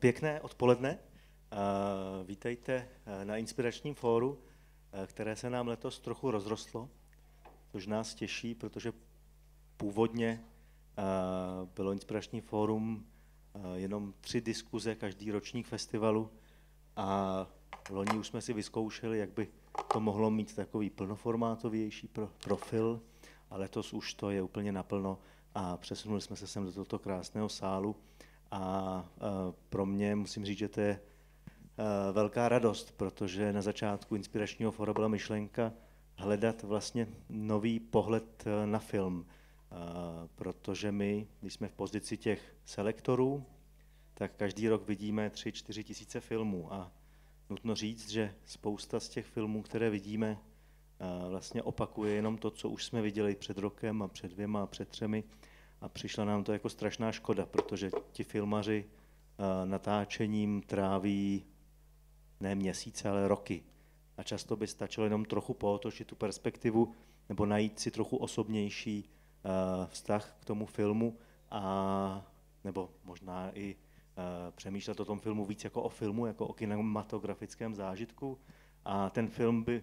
Pěkné odpoledne. Eh, vítejte eh, na Inspiračním fóru, eh, které se nám letos trochu rozrostlo, což nás těší, protože původně bylo Inspirační fórum jenom tři diskuze každý ročník festivalu a v loni už jsme si vyzkoušeli, jak by to mohlo mít takový plnoformátovější profil a letos už to je úplně naplno a přesunuli jsme se sem do tohoto krásného sálu, a e, pro mě musím říct, že to je e, velká radost, protože na začátku Inspiračního fora byla myšlenka hledat vlastně nový pohled e, na film, protože my, když jsme v pozici těch selektorů, tak každý rok vidíme 3-4 tisíce filmů a nutno říct, že spousta z těch filmů, které vidíme, vlastně opakuje jenom to, co už jsme viděli před rokem a před dvěma a před třemi a přišla nám to jako strašná škoda, protože ti filmaři eh, natáčením tráví ne měsíce, ale roky. A často by stačilo jenom trochu pootočit tu perspektivu nebo najít si trochu osobnější eh, vztah k tomu filmu a nebo možná i eh, přemýšlet o tom filmu víc jako o filmu, jako o kinematografickém zážitku a ten film by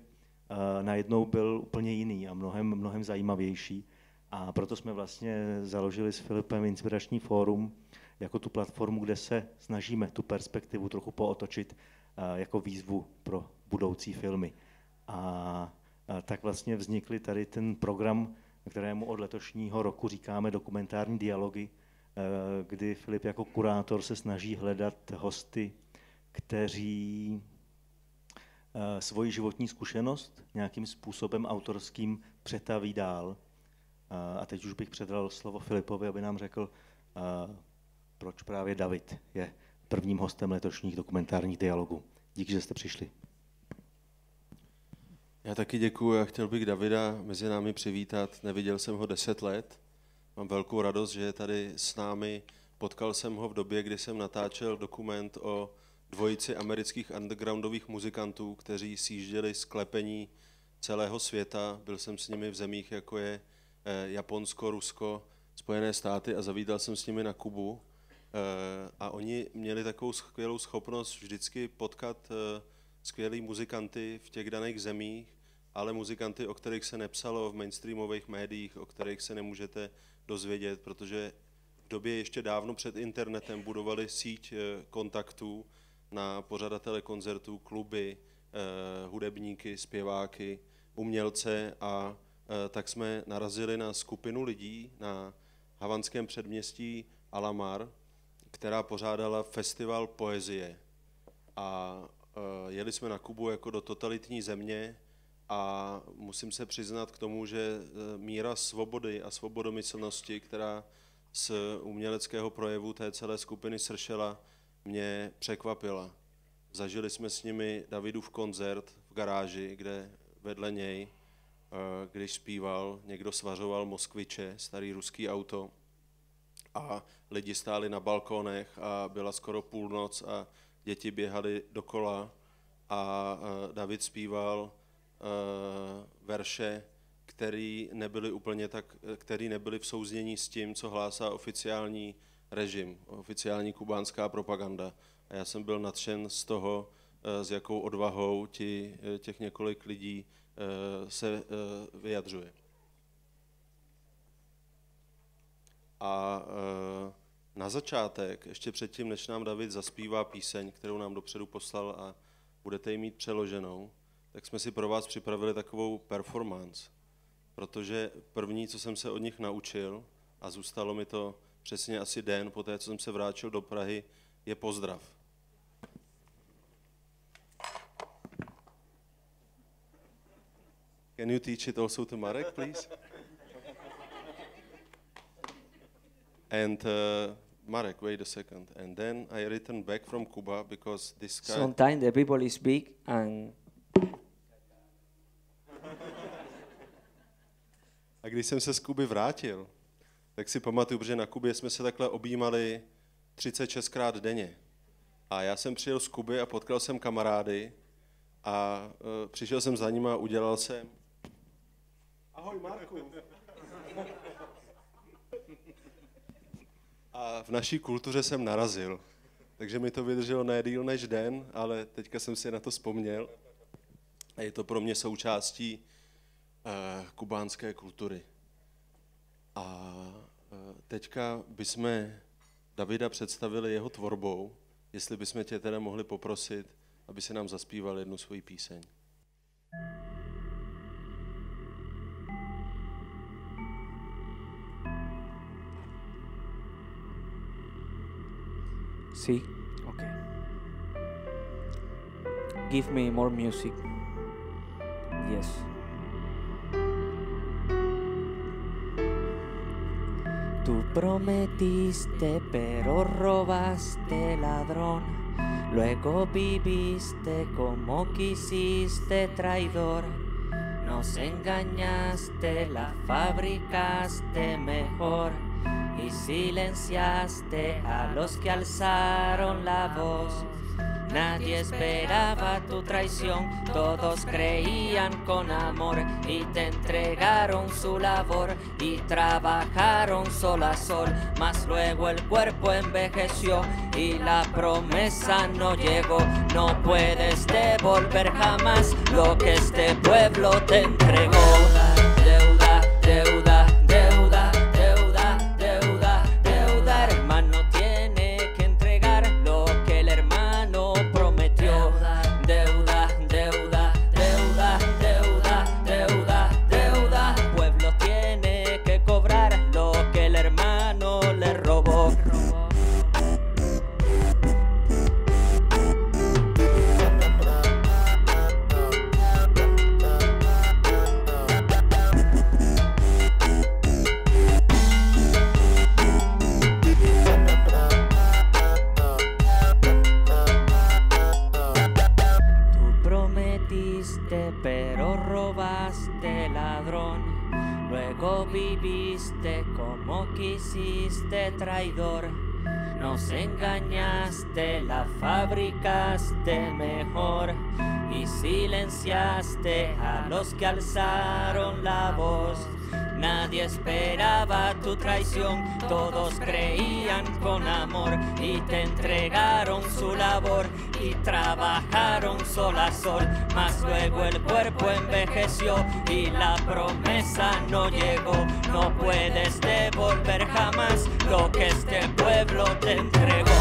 najednou byl úplně jiný a mnohem, mnohem zajímavější a proto jsme vlastně založili s Filipem Inspirační fórum jako tu platformu, kde se snažíme tu perspektivu trochu pootočit eh, jako výzvu pro budoucí filmy. A tak vlastně vznikly tady ten program, kterému od letošního roku říkáme dokumentární dialogy, eh, kdy Filip jako kurátor se snaží hledat hosty, kteří eh, svoji životní zkušenost nějakým způsobem autorským přetaví dál a teď už bych předal slovo Filipovi, aby nám řekl, proč právě David je prvním hostem letošních dokumentárních dialogů. Díky, že jste přišli. Já taky děkuji a chtěl bych Davida mezi námi přivítat. Neviděl jsem ho deset let. Mám velkou radost, že je tady s námi. Potkal jsem ho v době, kdy jsem natáčel dokument o dvojici amerických undergroundových muzikantů, kteří sjížděli z klepení celého světa. Byl jsem s nimi v zemích, jako je Eh, Japonsko, Rusko, Spojené státy a zavítal jsem s nimi na Kubu. Eh, a oni měli takovou skvělou schopnost vždycky potkat eh, skvělý muzikanty v těch daných zemích, ale muzikanty, o kterých se nepsalo v mainstreamových médiích, o kterých se nemůžete dozvědět, protože v době ještě dávno před internetem budovali síť kontaktů na pořadatele koncertů, kluby, hudebníky, zpěváky, umělce a Eh, tak jsme narazili na skupinu lidí na havanském předměstí Alamar, která pořádala festival poezie. A eh, jeli jsme na Kubu jako do totalitní země a musím se přiznat k tomu, že eh, míra svobody a svobodomyslnosti, která z uměleckého projevu té celé skupiny sršela, mě překvapila. Zažili jsme s nimi Davidův koncert v garáži, kde vedle něj Eh, když zpíval, někdo svařoval Moskviče, starý ruský auto, a lidi stáli na balkonech a byla skoro půlnoc a děti běhali dokola a eh, David zpíval eh, verše, který nebyly úplně tak, který nebyly v souznění s tím, co hlásá oficiální režim, oficiální kubánská propaganda. A já jsem byl nadšen z toho, s jakou odvahou ti, těch několik lidí Eh, se eh, vyjadřuje. A eh, na začátek, ještě předtím, než nám David zaspívá píseň, kterou nám dopředu poslal a budete ji mít přeloženou, tak jsme si pro vás připravili takovou performance, protože první, co jsem se od nich naučil, a zůstalo mi to přesně asi den po té, co jsem se vrátil do Prahy, je pozdrav. Can you teach it also to Marek, please? and uh, Marek, wait a second. And then I return back from Cuba because this guy. Sometimes the people is big and. A když jsem se z Kuby vrátil, tak si pamatuju, že na Kubě jsme se takhle objímali 36krát denně. A já jsem přijel z Kuby a potkal jsem kamarády a uh, přišel jsem za nima a udělal jsem Ahoj Marku. A v naší kultuře jsem narazil. Takže mi to vydrželo ne díl než den, ale teďka jsem si na to vzpomněl. A je to pro mě součástí uh, kubánské kultury. A uh, teďka bychom Davida představili jeho tvorbou, jestli bychom tě teda mohli poprosit, aby se nám zaspíval jednu svoji píseň. thank you Sí, ok. Give me more music. Yes. Tú prometiste pero robaste ladrón. Luego viviste como quisiste traidor. Nos engañaste, la fabricaste mejor y silenciaste a los que alzaron la voz. Nadie esperaba tu traición, todos creían con amor y te entregaron su labor y trabajaron sol a sol, mas luego el cuerpo envejeció y la promesa no llegó. No puedes devolver jamás lo que este pueblo te entregó. Deuda, deuda, deuda como quisiste, traidor. Nos engañaste, la fabricaste mejor y silenciaste a los que alzaron la voz. Nadie esperaba tu traición, todos creían con amor y te entregaron su labor y trabajaron sol a sol. Mas luego el cuerpo envejeció y la promesa no llegó. No puedes devolver jamás lo que este pueblo te entregó.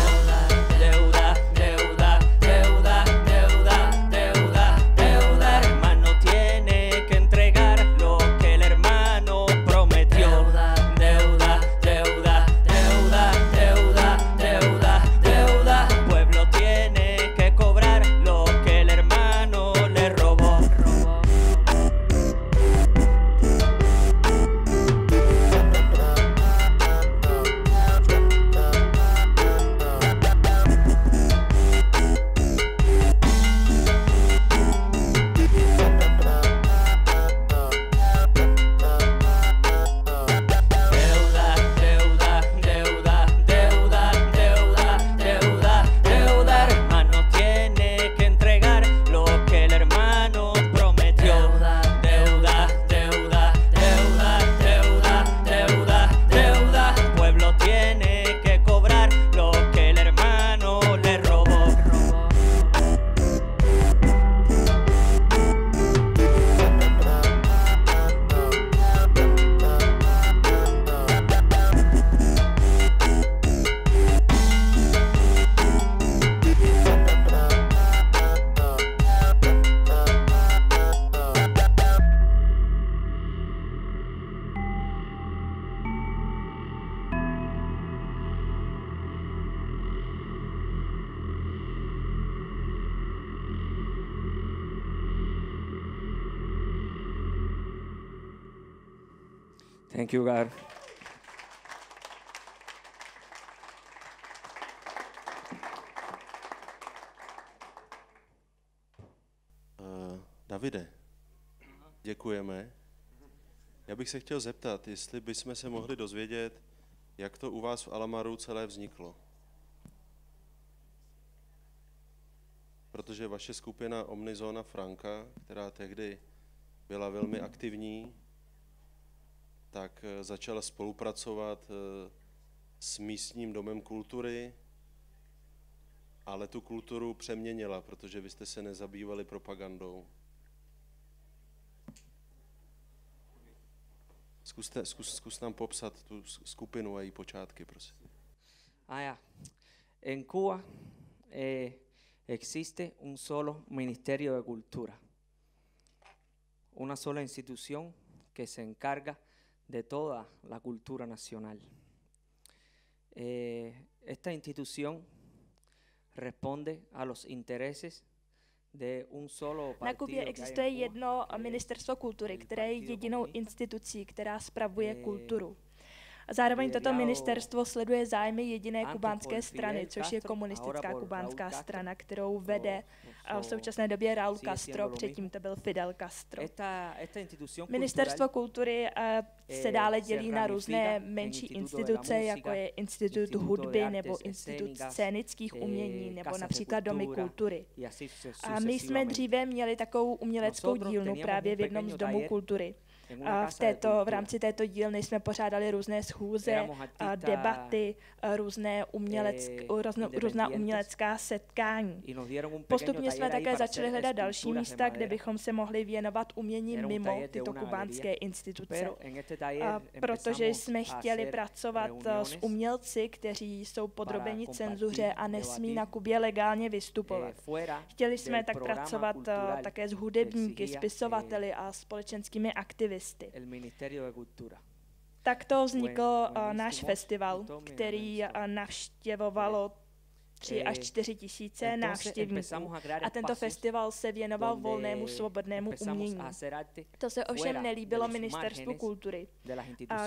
lugar. Uh, eh, Davide, děkujeme. Já bych se chtěl zeptat, jestli bychom se mohli dozvědět, jak to u vás v Alamaru celé vzniklo. Protože vaše skupina Omnizona Franka, která tehdy byla velmi aktivní, tak eh, začal spolupracovat eh, s místním domem kultury, ale tu kulturu přeměnila, protože vy jste se nezabývali propagandou. Zkuste, zkus, zkus nám popsat tu skupinu a její počátky, prosím. Ah, a já. En Cuba eh, existe un solo Ministerio de Cultura, una sola institución que se encarga de de toda la cultura nacional. Eh, esta institución responde a los intereses de un solo Ministerio existuje jedno ministerstvo kultury, které je jedinou institucí, která spravuje eh, kulturu. A zároveň toto ministerstvo sleduje zájmy jediné kubánské strany, což je komunistická kubánská strana, kterou vede no, v současné době Raúl Castro, předtím to byl Fidel Castro. Ministerstvo kultury eh, eh, se dále dělí na různé menší instituce, jako je Institut hudby nebo Institut scénických eh, umění nebo například Domy kultury. A my jsme dříve měli takovou uměleckou dílnu právě v jednom z domů kultury. A v, této, v rámci této dílny jsme pořádali různé schůze, debaty, různé uměleck, různá umělecká setkání. Postupně jsme také začali hledat další místa, kde bychom se mohli věnovat umění mimo tyto kubánské instituce. A protože jsme chtěli pracovat eh, s umělci, kteří jsou podrobeni cenzuře a nesmí na Kubě legálně vystupovat. Eh, chtěli jsme tak pracovat eh, také s hudebníky, spisovateli a společenskými aktivity aktivisty. Takto vznikl eh, náš festival, který eh, navštěvovalo 3 až 4 eh, tisíce návštěvníků. A tento festival se věnoval volnému, svobodnému umění. To se ovšem nelíbilo Ministerstvu kultury,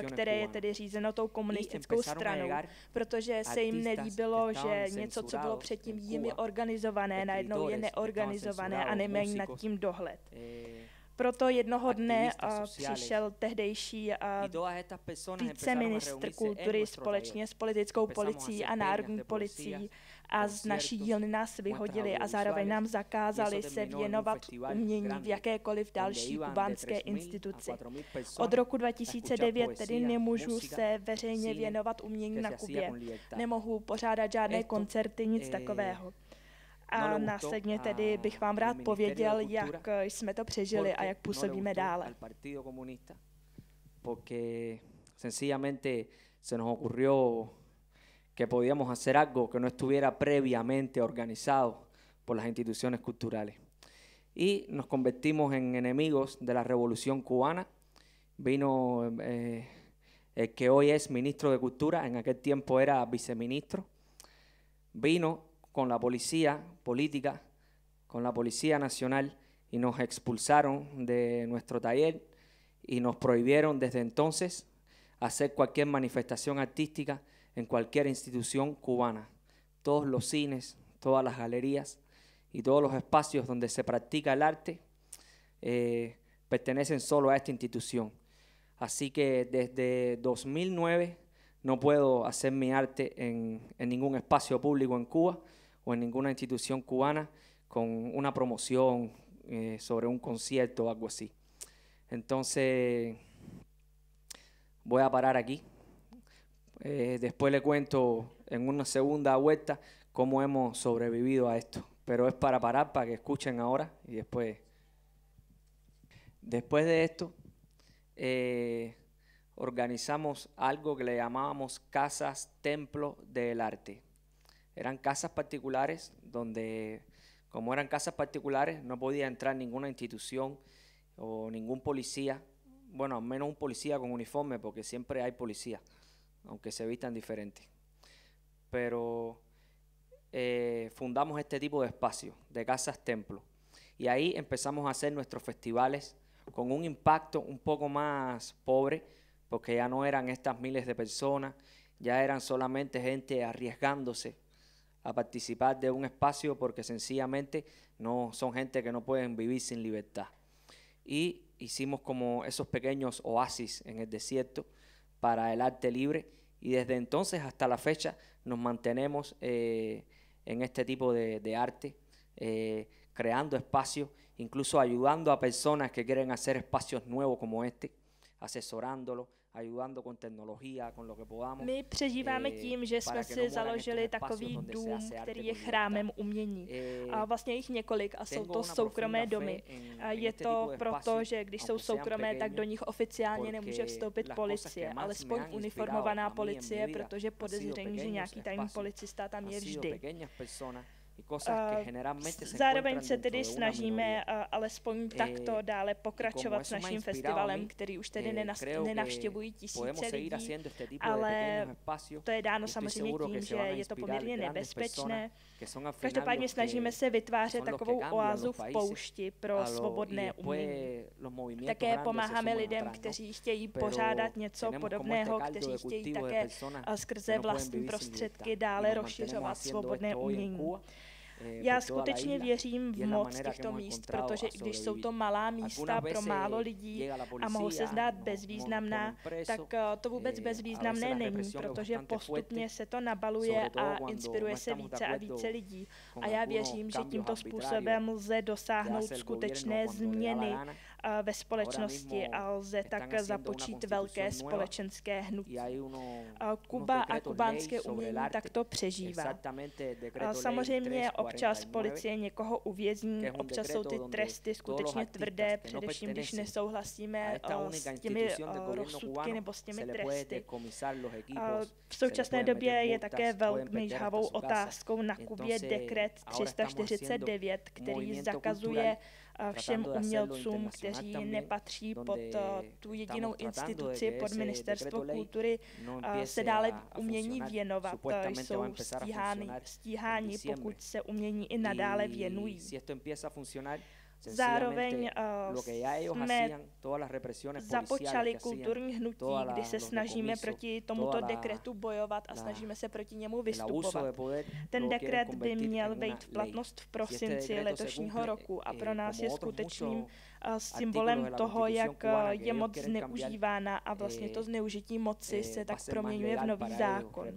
které je tedy řízeno tou komunistickou stranou, protože se jim nelíbilo, že něco, co bylo předtím jimi organizované, najednou je neorganizované a nemají nad tím dohled. Proto jednoho dne přišel tehdejší viceministr kultury společně s politickou policií a národní policií a z naší dílny nás vyhodili a zároveň nám zakázali se věnovat umění v jakékoliv další kubánské instituci. Od roku 2009 tedy nemůžu se veřejně věnovat umění na Kubě. Jako Nemohu pořádat žádné koncerty, nic takového. A následně tedy bych Porque sencillamente se nos ocurrió que podíamos hacer algo que no estuviera previamente organizado por las instituciones culturales. Y nos convertimos en enemigos de la revolución cubana. Vino eh, el que hoy es ministro de Cultura, en aquel tiempo era viceministro. Vino con la policía política, con la Policía Nacional, y nos expulsaron de nuestro taller y nos prohibieron desde entonces hacer cualquier manifestación artística en cualquier institución cubana. Todos los cines, todas las galerías y todos los espacios donde se practica el arte eh, pertenecen solo a esta institución. Así que desde 2009 no puedo hacer mi arte en ningún espacio público en Cuba o en ninguna institución cubana con una promoción eh, sobre un concierto o algo así. Entonces, voy a parar aquí. Eh, después le cuento en una segunda vuelta cómo hemos sobrevivido a esto. Pero es para parar, para que escuchen ahora y después. Después de esto, eh, organizamos algo que le llamábamos Casas Templo del Arte. Eran casas particulares donde, como eran casas particulares, no podía entrar ninguna institución o ningún policía. Bueno, menos un policía con uniforme, porque siempre hay policía, aunque se vistan diferentes. Pero eh, fundamos este tipo de espacio, de casas templo. Y ahí empezamos a hacer nuestros festivales con un impacto un poco más pobre, porque ya no eran estas miles de personas, ya eran solamente gente arriesgándose a participar de un espacio porque sencillamente no son gente que no pueden vivir sin libertad. Y hicimos como esos pequeños oasis en el desierto para el arte libre y desde entonces hasta la fecha nos mantenemos eh, en este tipo de, arte, eh, creando espacios, incluso ayudando a personas que quieren hacer espacios nuevos como este, asesorándolos ayudando con tecnología, con lo que podamos. My přežíváme eh, tím, že jsme si no založili takový dům, který je chrámem umění. Eh, a vlastně jich několik a jsou to soukromé domy. A je to proto, že když jsou soukromé, tak do nich oficiálně nemůže vstoupit policie, alespoň uniformovaná policie, protože podezření, že nějaký tajný policista tam je vždy. Eh, zároveň se tedy snažíme eh, alespoň takto dále jako pokračovat s naším festivalem, který už tedy nenavštěvují tisíce lidí, ale to je dáno samozřejmě tím, že je to poměrně nebezpečné. Každopádně snažíme se vytvářet takovou oázu v poušti pro svobodné umění. Také pomáháme lidem, kteří chtějí pořádat něco podobného, kteří chtějí také eh, skrze no vlastní prostředky dále rozšiřovat svobodné umění. Eh, já skutečně věřím v moc těchto míst, protože i když jsou to malá místa pro málo lidí a mohou se zdát bezvýznamná, tak eh, to vůbec eh, bezvýznamné není, protože postupně se to nabaluje a inspiruje no se více a více lidí. A já věřím, že tímto způsobem lze dosáhnout skutečné změny ve společnosti a lze tak započít velké společenské hnutí. Kuba a kubánské umění takto přežívá. Samozřejmě občas policie někoho uvězní, občas jsou ty tresty skutečně tvrdé, no především když nesouhlasíme eh, s těmi eh, rozsudky nebo s těmi tresty. V současné době je také velmi žhavou otázkou na Kubě dekret 349, který zakazuje všem umělcům, kteří nepatří pod eh, tu jedinou instituci, pod Ministerstvo kultury, no, eh, se dále umění věnovat. Jsou eh, stíhány, stíháni, pokud se umění i nadále věnují. Zároveň uh, jsme započali kulturní hnutí, kdy se snažíme proti tomuto dekretu bojovat a snažíme se proti němu vystupovat. Ten no dekret by měl být v platnost v prosinci letošního roku a pro eh, nás je skutečným s symbolem toho, eh, jak je moc zneužívána a vlastně to zneužití moci se tak proměňuje v nový zákon.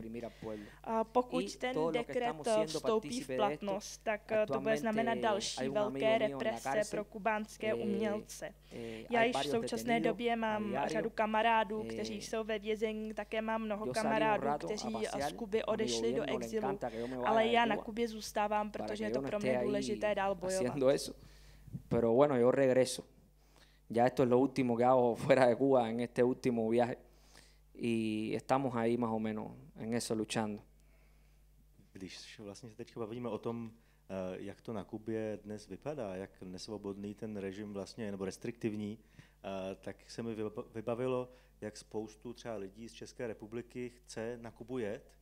A pokud ten no, dekret eh, vstoupí v platnost, tak eh, to bude znamenat další velké represe pro kubánské umělce. Já již v současné době mám řadu kamarádů, kteří jsou ve vězení, také mám mnoho kamarádů, kteří z Kuby odešli do exilu, ale já na Kubě zůstávám, protože je to no pro mě důležité dál bojovat. Pero bueno, yo regreso. Ya esto es lo último que hago fuera de Cuba en este último viaje. Y estamos ahí más o menos en eso luchando. Když vlastně se teďka bavíme o tom, eh, jak to na Kubě dnes vypadá, jak nesvobodný ten režim vlastně nebo restriktivní, eh, tak se mi vybavilo, jak spoustu třeba lidí z České republiky chce na Kubu jet.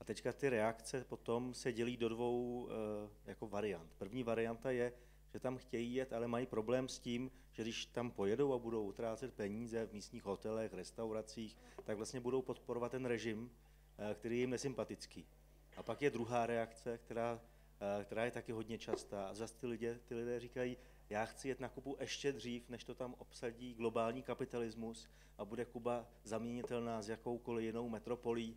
A teďka ty reakce potom se dělí do dvou eh, jako variant. První varianta je, že tam chtějí jet, ale mají problém s tím, že když tam pojedou a budou utrácet peníze v místních hotelech, restauracích, tak vlastně budou podporovat ten režim, eh, který je jim nesympatický. A pak je druhá reakce, která, eh, která je taky hodně častá. A zase ty lidé, ty lidé říkají, já chci jet na Kubu ještě dřív, než to tam obsadí globální kapitalismus a bude Kuba zaměnitelná s jakoukoliv jinou metropolí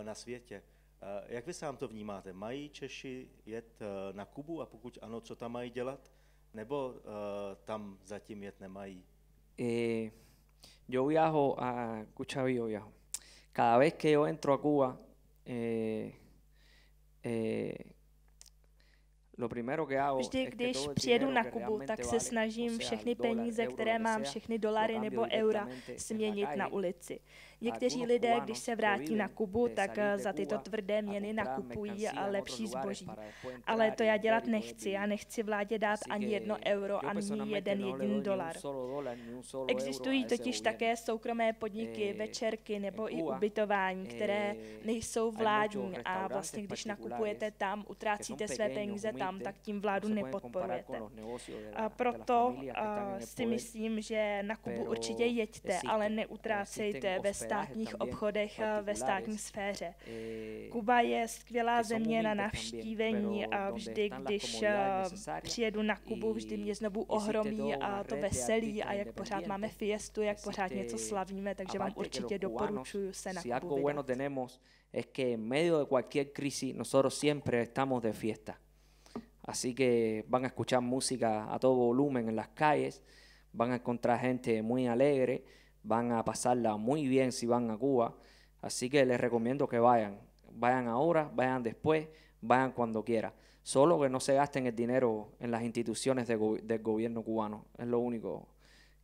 eh, na světě. Eh, jak vy sám to vnímáte? Mají Češi jet eh, na Kubu a pokud ano, co tam mají dělat? Nebo eh, tam zatím jet nemají? Eh, yo viajo a Cuchavío viajo. Cada vez que yo entro a Cuba, eh, eh, Vždy, když přijedu na Kubu, tak se snažím všechny peníze, které mám, všechny dolary nebo eura, směnit na ulici. Někteří lidé, když se vrátí na Kubu, tak za tyto tvrdé měny nakupují a lepší zboží. Ale to já dělat nechci. Já nechci vládě dát ani jedno euro, ani jeden jediný dolar. Existují e totiž také soukromé podniky, eh, večerky nebo i ubytování, které eh, nejsou vládní a vlastně když nakupujete tam, utrácíte své peníze tam, tak tím vládu nepodporujete. A proto a, si myslím, že na Kubu určitě jeďte, ale neutrácejte ve státních obchodech eh, ve státní sféře. Kuba je skvělá země na navštívení a vždy, když eh, přijedu na Kubu, vždy mě znovu ohromí a to veselí a jak pořád máme fiestu, jak pořád něco slavíme, takže vám určitě doporučuju se na jako Kubu vydat. Es que en medio de cualquier crisis nosotros siempre estamos de fiesta. Así que van a escuchar música a todo volumen en las calles, van a encontrar gente muy alegre. van a pasarla muy bien si van a Cuba. Así que les recomiendo que vayan. Vayan ahora, vayan después, vayan cuando quieran Solo que no se gasten el dinero en las instituciones del gobierno cubano. Es lo único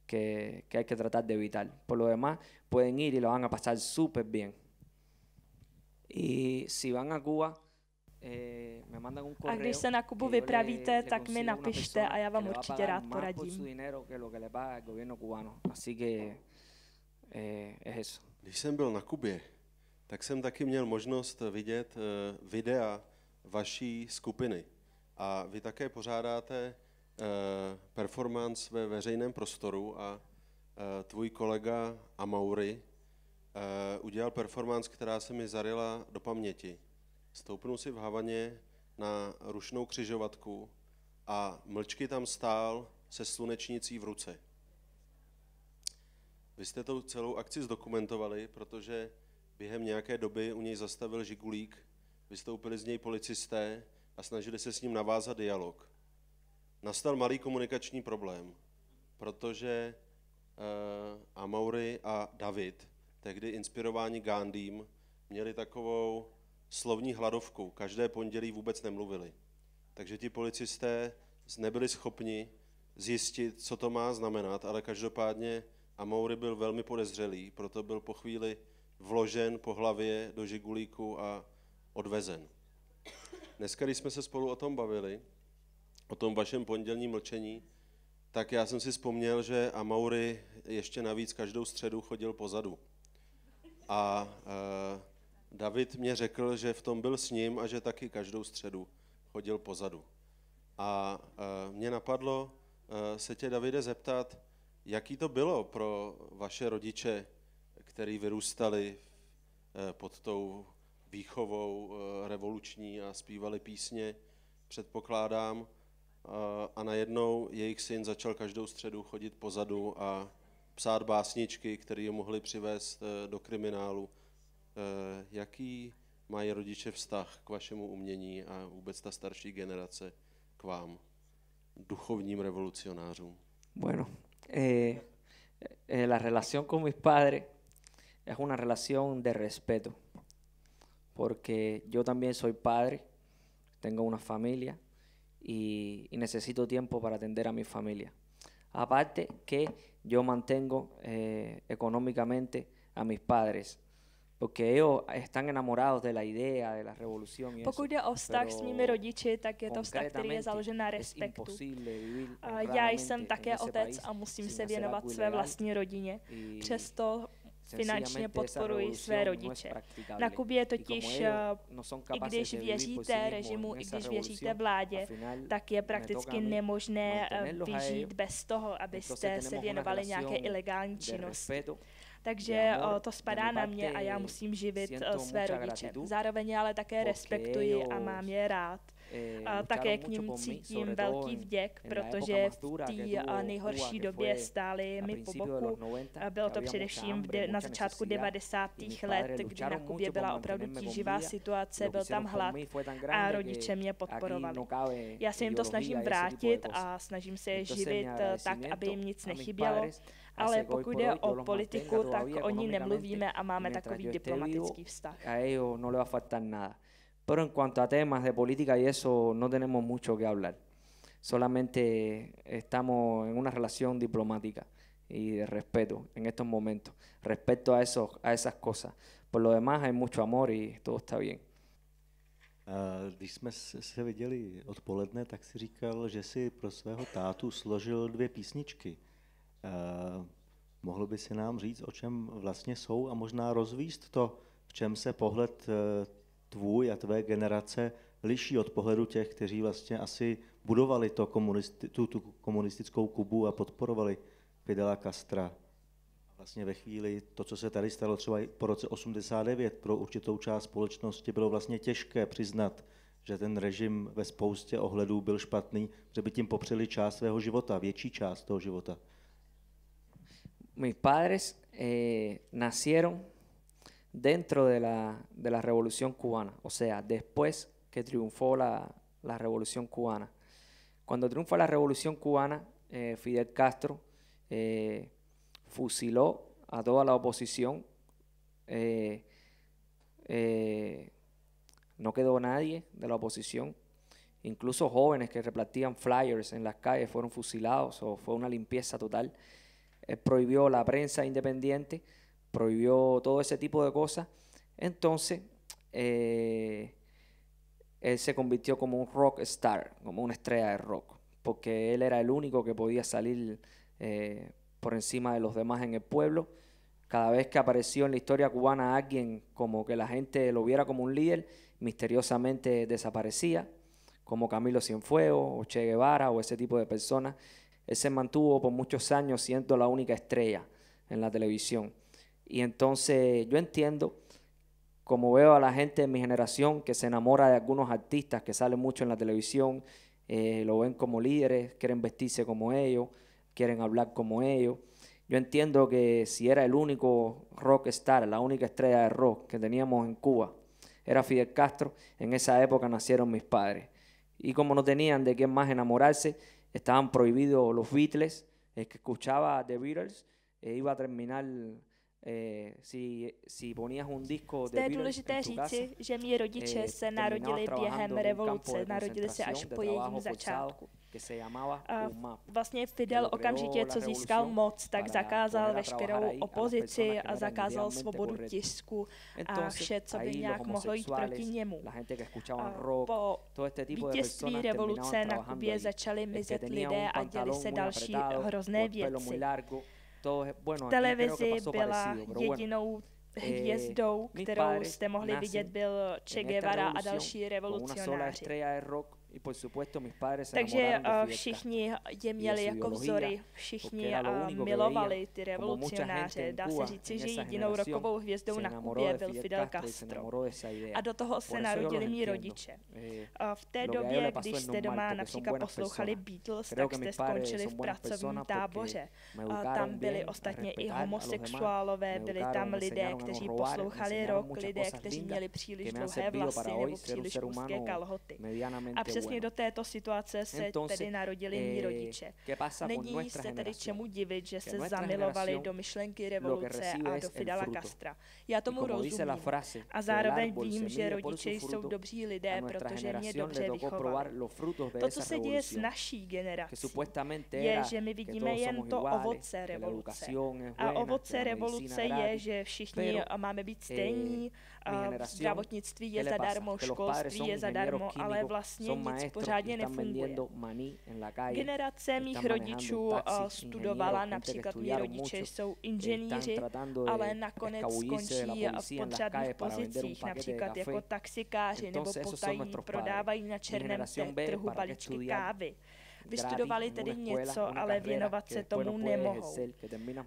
que, hay que tratar de evitar. Por lo demás, pueden ir y lo van a pasar súper bien. y si van a Cuba, eh, me mandan un correo, a když se na le, tak a já vám určitě Así que eh, es eso. Když jsem byl na Kubě, tak jsem taky měl možnost vidět eh, videa vaší skupiny. A vy také pořádáte eh, performance ve veřejném prostoru a eh, tvůj kolega Amaury eh, udělal performance, která se mi zarila do paměti. Stoupnul si v Havaně na rušnou křižovatku a mlčky tam stál se slunečnicí v ruce. Vy jste tou celou akci zdokumentovali, protože během nějaké doby u něj zastavil žigulík, vystoupili z něj policisté a snažili se s ním navázat dialog. Nastal malý komunikační problém, protože uh, Amaury a David, tehdy inspirováni Gandhím, měli takovou slovní hladovku. Každé pondělí vůbec nemluvili. Takže ti policisté nebyli schopni zjistit, co to má znamenat, ale každopádně a Moury byl velmi podezřelý, proto byl po chvíli vložen po hlavě do žigulíku a odvezen. Dneska, když jsme se spolu o tom bavili, o tom vašem pondělním mlčení, tak já jsem si vzpomněl, že Amaury ještě navíc každou středu chodil pozadu. A e, David mě řekl, že v tom byl s ním a že taky každou středu chodil pozadu. A e, mě napadlo e, se tě, Davide, zeptat, Jaký to bylo pro vaše rodiče, který vyrůstali eh, pod tou výchovou eh, revoluční a zpívali písně, předpokládám, eh, a najednou jejich syn začal každou středu chodit pozadu a psát básničky, které je mohli přivést do kriminálu. Jaký mají rodiče vztah k vašemu umění a vůbec ta starší generace k vám, duchovním revolucionářům? Bueno, Eh, eh, la relación con mis padres es una relación de respeto, porque yo también soy padre, tengo una familia y, necesito tiempo para atender a mi familia. Aparte que yo mantengo eh, económicamente a mis padres Porque ellos están enamorados de la idea, de la revolución. Y Pokud eso. jde o vztah s mými rodiči, tak je to vztah, který je založen na respektu. A já jsem také otec a musím se věnovat své vlastní rodině. Přesto finančně podporuji své no rodiče. Na Kubě totiž, eh, no i když věříte režimu, i když věříte vládě, tak je prakticky nemožné eh, vyžít bez toho, abyste se věnovali nějaké ilegální činnosti takže eh, to spadá na mě a já musím živit eh, své rodiče. Zároveň ale také respektuji a mám je rád. Eh, a také k ním cítím velký vděk, protože v té nejhorší době stáli mi po boku. Bylo to především na začátku 90. let, kdy na Kubě byla opravdu tíživá situace, byl tam hlad a rodiče mě podporovali. Já se jim to snažím vrátit a snažím se je živit tak, aby jim nic nechybělo ale pokud jde o politiku, tak o ní nemluvíme a máme takový diplomatický vztah. A ellos no le va a faltar nada. Pero en cuanto a temas de política y eso, no tenemos mucho que hablar. Solamente estamos en una relación diplomática y de respeto en estos momentos, respecto a, esos, a esas cosas. Por lo demás hay mucho amor y todo está bien. Eh, když jsme se viděli odpoledne, tak si říkal, že si pro svého tátu složil dvě písničky. Eh, mohl by si nám říct, o čem vlastně jsou a možná rozvíst to, v čem se pohled eh, tvůj a tvé generace liší od pohledu těch, kteří vlastně asi budovali to komunisti- tu, tu komunistickou Kubu a podporovali Fidela Castra. Vlastně ve chvíli, to, co se tady stalo třeba po roce 89, pro určitou část společnosti bylo vlastně těžké přiznat, že ten režim ve spoustě ohledů byl špatný, že by tím popřeli část svého života, větší část toho života. mis padres eh, nacieron dentro de la, Revolución Cubana, o sea, después que triunfó la, Revolución Cubana. Cuando triunfa la Revolución Cubana, eh, Fidel Castro eh, fusiló a toda la oposición, no quedó nadie de la oposición, incluso jóvenes que repartían flyers en las calles fueron fusilados o fue una limpieza total. Él eh, prohibió la prensa independiente, prohibió todo ese tipo de cosas. Entonces, eh, él se convirtió como un rock star, como una estrella de rock, porque él era el único que podía salir eh, por encima de los demás en el pueblo. Cada vez que apareció en la historia cubana alguien como que la gente lo viera como un líder, misteriosamente desaparecía, como Camilo Cienfuegos o Che Guevara o ese tipo de personas él se mantuvo por muchos años siendo la única estrella en la televisión. Y entonces yo entiendo, como veo a la gente de mi generación que se enamora de algunos artistas que salen mucho en la televisión, eh, lo ven como líderes, quieren vestirse como ellos, quieren hablar como ellos. Yo entiendo que si era el único rock star la única estrella de rock que teníamos en Cuba, era Fidel Castro, en esa época nacieron mis padres. Y como no tenían de quién más enamorarse, estaban prohibidos los Beatles, que escuchaba The Beatles eh, iba a terminar Eh, si, si ponías un disco Zde je důležité říci, že mí rodiče eh, se narodili během revoluce, narodili se až po jejím začátku. A vlastně Fidel okamžitě, co získal moc, tak zakázal veškerou opozici a zakázal no svobodu tisku a vše, co by nějak mohlo jít proti němu. A po vítězství revoluce na Kubě začaly mizet lidé a děli se další hrozné věci to, bueno, televizi creo, byla parecido, jedinou bueno eh, hvězdou, kterou jste mohli vidět, byl Che Guevara a další revolucionáři. I por supuesto, mis padres Takže uh, všichni je měli jako vzory, všichni uh, milovali ty revolucionáře. Dá se říci, že jedinou rokovou hvězdou na Kubě byl Fidel Castro. A do toho se narodili mí rodiče. Uh, v té době, když jste doma například poslouchali Beatles, tak jste skončili v pracovním táboře. Uh, tam byli ostatně i homosexuálové, byli tam lidé, no kteří poslouchali rock, lidé, kteří měli příliš dlouhé vlasy nebo příliš úzké kalhoty. A Přesně do této situace se tedy narodili mí eh, rodiče. Není se tedy čemu divit, že se zamilovali do myšlenky revoluce a do Fidela Castra. Já tomu rozumím. A zároveň vím, že rodiče jsou dobří lidé, protože mě dobře vychovali. To, co se děje s naší generací, je, že my vidíme jen to ovoce revoluce. A ovoce revoluce je, že všichni máme být eh, stejní zdravotnictví je zadarmo, školství je zadarmo, ale vlastně nic pořádně nefunguje. Generace mých rodičů studovala, například mý rodiče jsou inženýři, ale nakonec skončí v potřebných pozicích, například jako taxikáři nebo potají prodávají na černém trhu balíčky kávy. Vystudovali tedy něco, ale věnovat se tomu nemohou.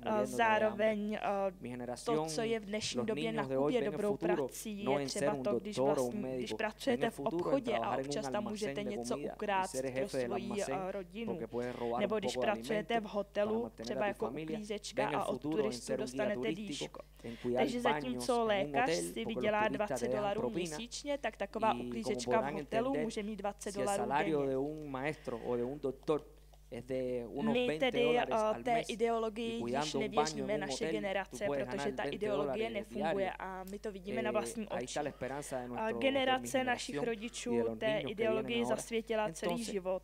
Eh, zároveň eh, to, co je v dnešní době na Kubě dobrou prací, je no třeba to, když, vlastně, když eh, pracujete v obchodě a občas tam můžete něco ukrát pro svoji rodinu. Nebo když pracujete v hotelu, třeba jako uklízečka a od turistů dostanete dýško. Takže zatímco lékař si vydělá 20 dolarů měsíčně, tak taková uklízečka v hotelu může mít 20 dolarů denně doktor es de unos My tedy o al té mes. ideologii již nevěříme naše hotel, generace, protože ta ideologie nefunguje a my to vidíme eh, na vlastní oči. A ah, generace našich rodičů té ideologii zasvětila celý život.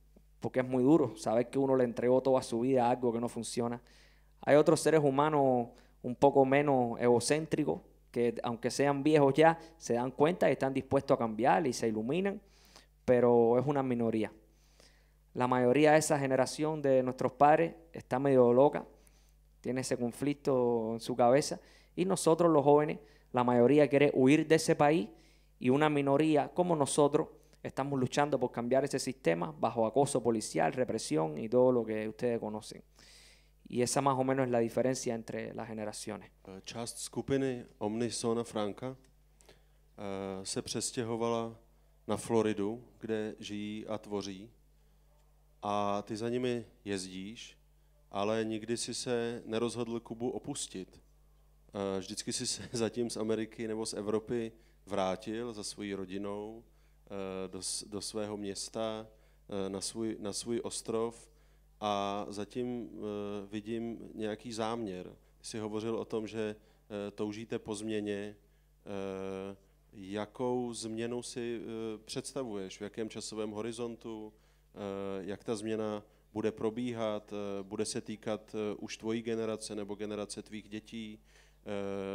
porque es muy duro saber que uno le entregó toda su vida a algo que no funciona. Hay otros seres humanos un poco menos egocéntricos que aunque sean viejos ya, se dan cuenta y están dispuestos a cambiar y se iluminan, pero es una minoría. La mayoría de esa generación de nuestros padres está medio loca, tiene ese conflicto en su cabeza y nosotros los jóvenes, la mayoría quiere huir de ese país y una minoría como nosotros Estamos luchando por cambiar ese sistema bajo acoso policial, represión y todo lo que ustedes conocen. Y esa más o menos es la diferencia entre las generaciones. Eh, část skupiny Omnisona Franka eh, se přestěhovala na Floridu, kde žijí a tvoří. A ty za nimi jezdíš, ale nikdy si se nerozhodl Kubu opustit. Eh, vždycky si se zatím z Ameriky nebo z Evropy vrátil za svojí rodinou, Eh, do, do svého města, eh, na svůj, na svůj ostrov a zatím eh, vidím nějaký záměr. Jsi hovořil o tom, že toužíte po změně. Jakou změnu si představuješ? V jakém časovém horizontu? Jak ta změna bude probíhat? Bude se týkat už tvojí generace nebo generace tvých dětí?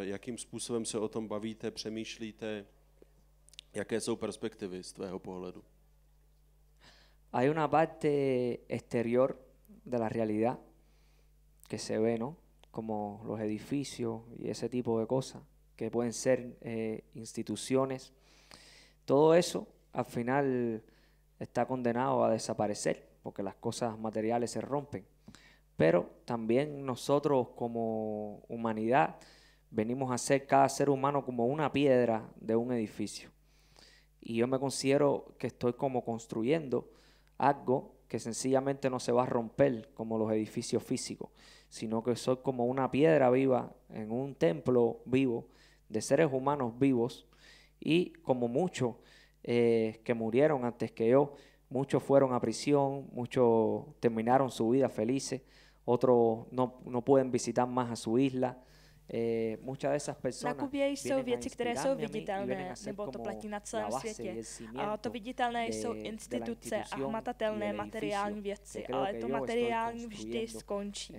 Jakým způsobem se o tom bavíte, přemýšlíte? Jaké jsou Hay una parte exterior de la realidad que se ve, ¿no? Como los edificios y ese tipo de cosas, que pueden ser eh, instituciones. Todo eso al final está condenado a desaparecer, porque las cosas materiales se rompen. Pero también nosotros como humanidad venimos a ser cada ser humano como una piedra de un edificio y yo me considero que estoy como construyendo algo que sencillamente no se va a romper como los edificios físicos, sino que soy como una piedra viva en un templo vivo de seres humanos vivos y como muchos eh, que murieron antes que yo, muchos fueron a prisión, muchos terminaron su vida felices, otros no pueden visitar más a su isla, Eh, muchas de esas personas na Kubě jsou věci, které jsou viditelné, nebo to platí na celém světě. A to viditelné jsou instituce a hmatatelné materiální věci, ale to materiální vždy skončí.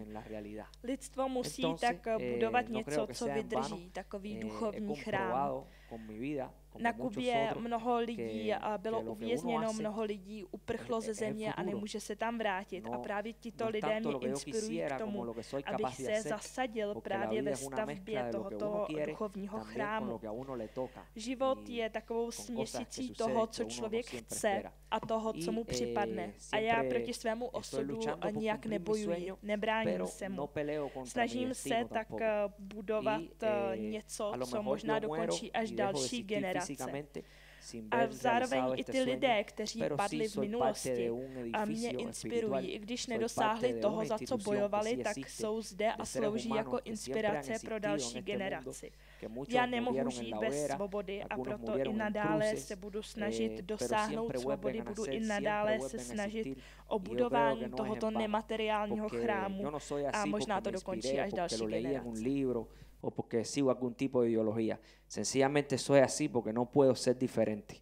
Lidstvo musí tak eh, budovat no něco, co vydrží, takový eh, duchovní chrám. Na Kubě mnoho lidí bylo uvězněno, mnoho lidí uprchlo ze země a nemůže se tam vrátit. A no, právě tito no, lidé mě inspirují k tomu, abych se zasadil právě ve stavbě tohoto duchovního chrámu. Život je takovou směsicí toho, co člověk chce a toho, co mu eh, připadne. A já proti svému osudu nijak nebojuji, nebráním se mu. No Snažím se tak eh, budovat eh, něco, co možná dokončí až další generace práce. A zároveň i ty lidé, kteří padli v minulosti a mě inspirují, i když nedosáhli toho, za co bojovali, tak jsou zde a slouží jako inspirace pro další generaci. Já nemohu žít bez svobody a proto i eh, nadále se budu snažit dosáhnout svobody, budu i nadále se snažit o budování no tohoto nemateriálního chrámu no a možná to dokončí až další generace. o porque sigo algún tipo de ideología. Sencillamente soy así porque no puedo ser diferente.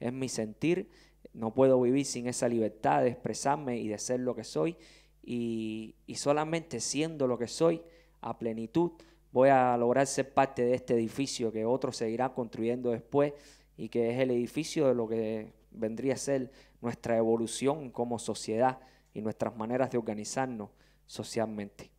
Es mi sentir, no puedo vivir sin esa libertad de expresarme y de ser lo que soy. Y, solamente siendo lo que soy a plenitud voy a lograr ser parte de este edificio que otros seguirán construyendo después y que es el edificio de lo que vendría a ser nuestra evolución como sociedad y nuestras maneras de organizarnos socialmente.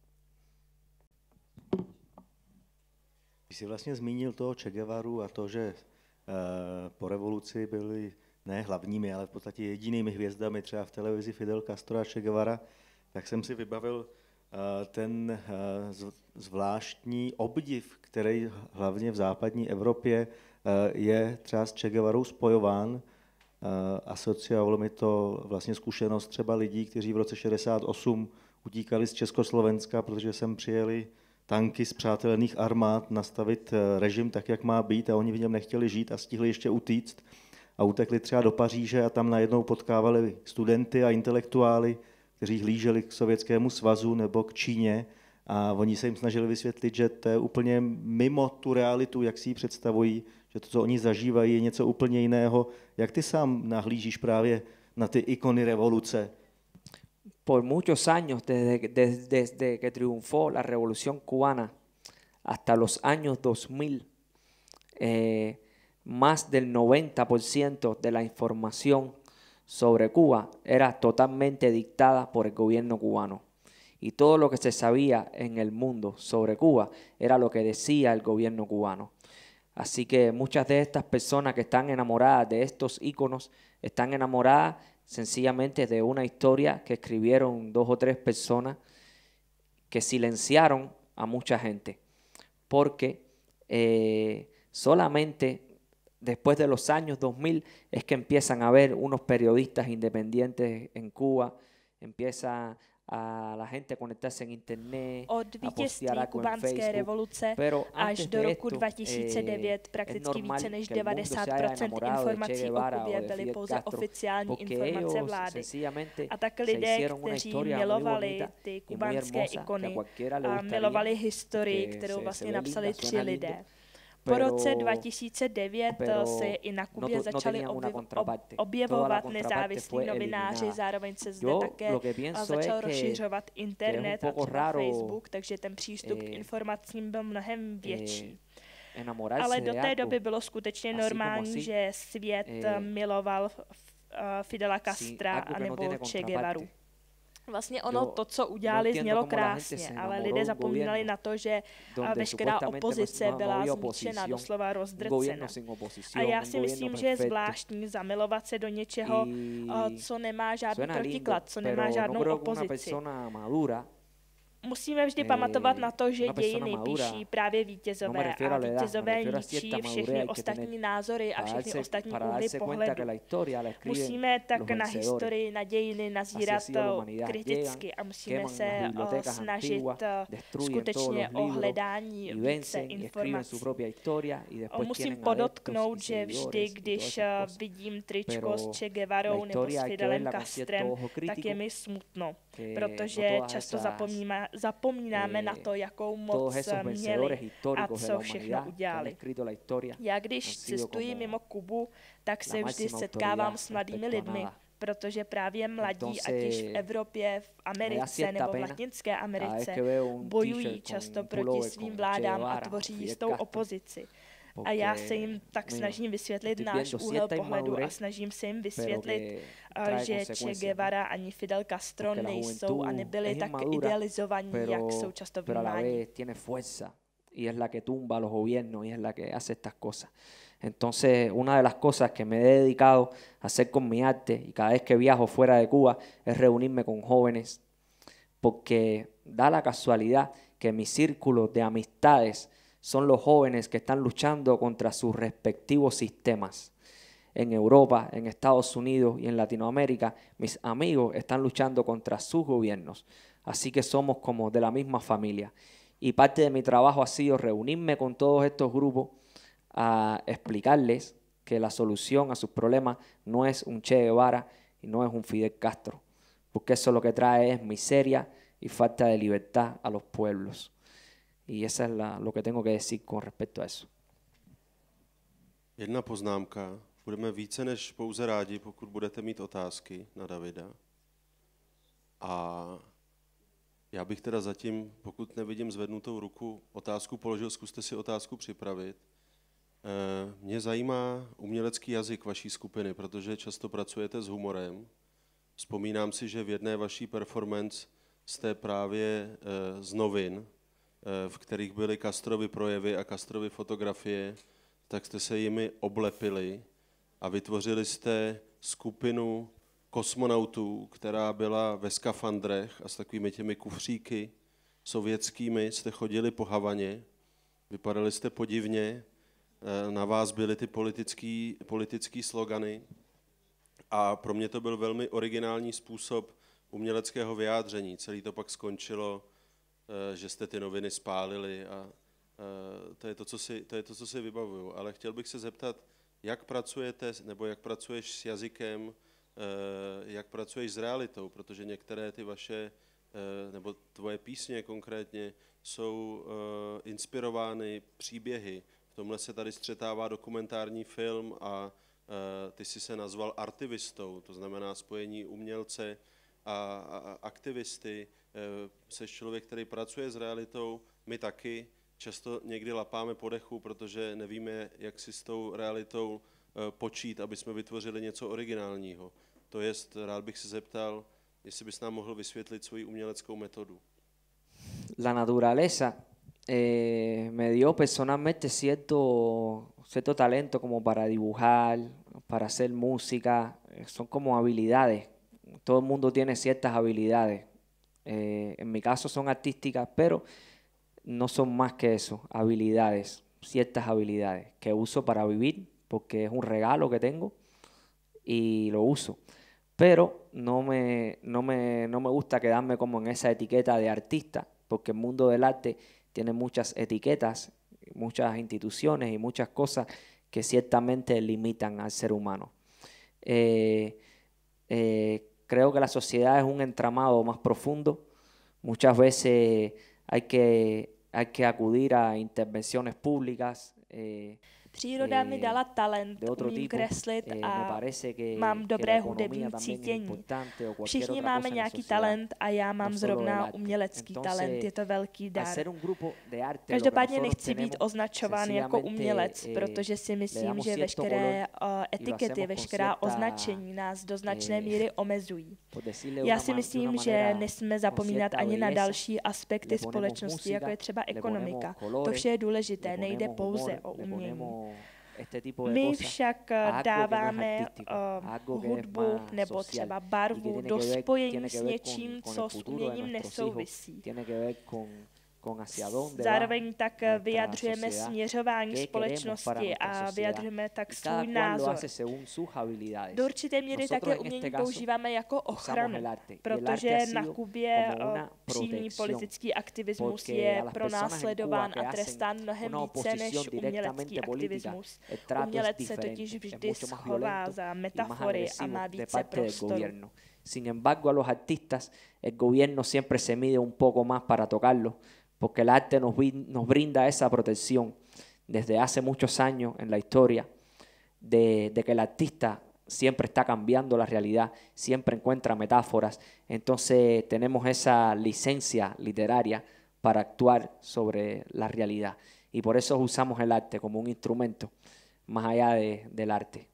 Ty jsi vlastně zmínil toho Čegevaru a to, že eh, po revoluci byli ne hlavními, ale v podstatě jedinými hvězdami třeba v televizi Fidel Castro a Che Guevara, tak jsem si vybavil eh, ten eh, zvláštní obdiv, který hlavně v západní Evropě je třeba s Che Guevarou spojován. Asociovalo mi to vlastně zkušenost třeba lidí, kteří v roce 68 utíkali z Československa, protože sem přijeli tanky z přátelných armád, nastavit eh, režim tak, jak má být a oni v něm nechtěli žít a stihli ještě utíct a utekli třeba do Paříže a tam najednou potkávali studenty a intelektuály, kteří hlíželi k Sovětskému svazu nebo k Číně a oni se jim snažili vysvětlit, že to je úplně mimo tu realitu, jak si ji představují, že to, co oni zažívají, je něco úplně jiného. Jak ty sám nahlížíš právě na ty ikony revoluce, por muchos años, desde, que triunfó la revolución cubana hasta los años 2000, eh, más del 90% de la información sobre Cuba era totalmente dictada por el gobierno cubano. Y todo lo que se sabía en el mundo sobre Cuba era lo que decía el gobierno cubano. Así que muchas de estas personas que están enamoradas de estos íconos están enamoradas sencillamente de una historia que escribieron dos o tres personas que silenciaron a mucha gente, porque eh, solamente después de los años 2000 es que empiezan a haber unos periodistas independientes en Cuba, empieza a la gente conectarse en internet, Od vítězství a kubánské Facebook, revoluce Pero až do roku 2009 eh, prakticky více než 90 informací o Kubě byly pouze oficiální informace vlády. A tak lidé, kteří milovali ty kubánské ikony, a milovali historii, kterou vlastně napsali tři lidé po roce 2009 se i na Kubě no no začali objevovat nezávislí novináři, zároveň se zde také začal rozšiřovat internet a třeba Facebook, takže ten přístup k eh, informacím byl mnohem eh, větší. Ale do té doby bylo skutečně normální, že svět eh, miloval Fidela Castra no anebo Che Guevaru. Vlastně ono to, co udělali, znělo krásně, ale lidé zapomínali na to, že veškerá opozice byla zničena, doslova rozdrcena. A já si myslím, že je zvláštní zamilovat se do něčeho, eh, co nemá žádný protiklad, co nemá žádnou opozici musíme vždy pamatovat na to, že dějiny píší právě vítězové a vítězové ničí všechny ostatní názory a všechny ostatní úhly pohledu. Musíme tak na historii, na dějiny nazírat kriticky a musíme se eh, snažit eh, skutečně no, o hledání více informací. Musím podotknout, že vždy, když eh, vidím tričko s Che Guevarou nebo s Fidelem Castrem, tak je mi smutno protože často zapomínáme na to, jakou moc měli a co všechno udělali. Já když cestuji mimo Kubu, tak se vždy setkávám s mladými lidmi, protože právě mladí, ať již v Evropě, v Americe nebo v Latinské Americe, bojují často proti svým vládám a tvoří jistou opozici. a já a snažím vysvětlit, Che Guevara ani Fidel Castro nejsou a nebyli tak idealizovaní, jak často y es la que tumba los gobiernos y es la que hace estas cosas. Entonces, una de las cosas que me he dedicado a hacer con mi arte y cada vez que viajo fuera de Cuba es reunirme con jóvenes, porque da la casualidad que mi círculo de amistades son los jóvenes que están luchando contra sus respectivos sistemas. En Europa, en Estados Unidos y en Latinoamérica, mis amigos están luchando contra sus gobiernos. Así que somos como de la misma familia. Y parte de mi trabajo ha sido reunirme con todos estos grupos a explicarles que la solución a sus problemas no es un Che Guevara y no es un Fidel Castro, porque eso lo que trae es miseria y falta de libertad a los pueblos. Y eso es la, lo que tengo que decir con respecto a eso. Jedna poznámka. Budeme více než pouze rádi, pokud budete mít otázky na Davida. A já bych teda zatím, pokud nevidím zvednutou ruku, otázku položil, zkuste si otázku připravit. Eh, mě zajímá umělecký jazyk vaší skupiny, protože často pracujete s humorem. Vzpomínám si, že v jedné vaší performance jste právě eh, z novin Eh, v kterých byly Kastrovy projevy a Kastrovy fotografie, tak jste se jimi oblepili a vytvořili jste skupinu kosmonautů, která byla ve skafandrech a s takovými těmi kufříky sovětskými, jste chodili po Havaně, vypadali jste podivně, eh, na vás byly ty politický, politický slogany a pro mě to byl velmi originální způsob uměleckého vyjádření. Celý to pak skončilo Eh, že jste ty noviny spálili a eh, to je to, co si, to je to, co si vybavuju. Ale chtěl bych se zeptat, jak pracujete, nebo jak pracuješ s jazykem, eh, jak pracuješ s realitou, protože některé ty vaše, nebo tvoje písně konkrétně, jsou inspirovány příběhy. V tomhle se tady střetává dokumentární film a ty jsi se nazval artivistou, to znamená spojení umělce a aktivisty jsi eh, člověk, který pracuje s realitou, my taky, často někdy lapáme po dechu, protože nevíme, jak si s tou realitou eh, počít, aby jsme vytvořili něco originálního. To je, rád bych se zeptal, jestli bys nám mohl vysvětlit svoji uměleckou metodu. La naturaleza eh, me dio personalmente cierto, cierto talento como para dibujar, para hacer música, son como habilidades. Todo el mundo tiene ciertas habilidades. Eh, en mi caso son artísticas, pero no son más que eso, habilidades, ciertas habilidades que uso para vivir, porque es un regalo que tengo y lo uso. Pero no me, no me, gusta quedarme como en esa etiqueta de artista, porque el mundo del arte tiene muchas etiquetas, muchas instituciones y muchas cosas que ciertamente limitan al ser humano. Eh, eh, Creo que la sociedad es un entramado más profundo. Muchas veces hay que, hay que acudir a intervenciones públicas. Eh, Příroda mi dala talent, umím kreslit eh, a mám dobré hudební cítění. Všichni máme nějaký talent a já no mám zrovna umělecký talent, je to velký dar. Každopádně nechci být označován jako umělec, eh, protože si myslím, že veškeré eh, etikety, veškerá označení nás do značné míry omezují. Já si myslím, že nesmíme zapomínat ani na další aspekty společnosti, jako je třeba ekonomika. To vše je důležité, nejde pouze o umění este tipo de My cosas, však eh, no dáváme uh, hudbu nebo social, třeba barvu do spojení s něčím, co s uměním nesouvisí. Zároveň tak eh, vyjadřujeme směřování společnosti a vyjadřujeme tak svůj názor. Do určité míry také umění používáme jako ochranu, protože na Kubě eh, přímý politický aktivismus je pronásledován a trestán mnohem více než umělecký aktivismus. Umělec se totiž vždy schová za metafory a má více prostoru. Sin embargo, a los artistas el gobierno siempre se mide un poco más para tocarlo. porque el arte nos, brinda esa protección desde hace muchos años en la historia, de, que el artista siempre está cambiando la realidad, siempre encuentra metáforas, entonces tenemos esa licencia literaria para actuar sobre la realidad. Y por eso usamos el arte como un instrumento más allá del arte.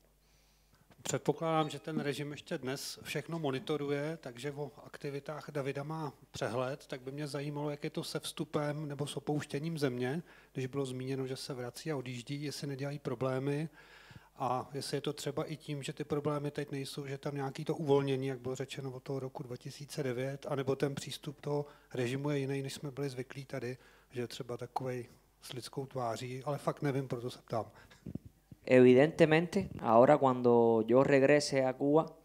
Předpokládám, že ten režim ještě dnes všechno monitoruje, takže o aktivitách Davida má přehled, tak by mě zajímalo, jak je to se vstupem nebo s opouštěním země, když bylo zmíněno, že se vrací a odjíždí, jestli nedělají problémy a jestli je to třeba i tím, že ty problémy teď nejsou, že tam nějaký to uvolnění, jak bylo řečeno od toho roku 2009, anebo ten přístup toho režimu je jiný, než jsme byli zvyklí tady, že třeba takovej s lidskou tváří, ale fakt nevím, proto se ptám. Evidentemente, ahora cuando yo regrese a Cuba,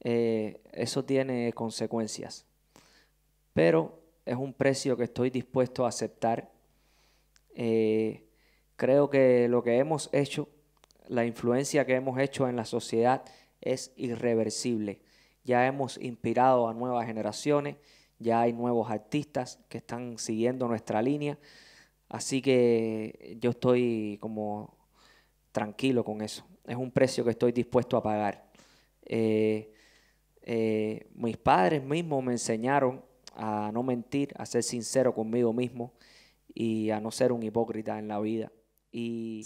eh, eso tiene consecuencias. Pero es un precio que estoy dispuesto a aceptar. Eh, creo que lo que hemos hecho, la influencia que hemos hecho en la sociedad es irreversible. Ya hemos inspirado a nuevas generaciones, ya hay nuevos artistas que están siguiendo nuestra línea. Así que yo estoy como tranquilo con eso. Es un precio que estoy dispuesto a pagar. Eh, eh, mis padres mismos me enseñaron a no mentir, a ser sincero conmigo mismo y a no ser un hipócrita en la vida. Y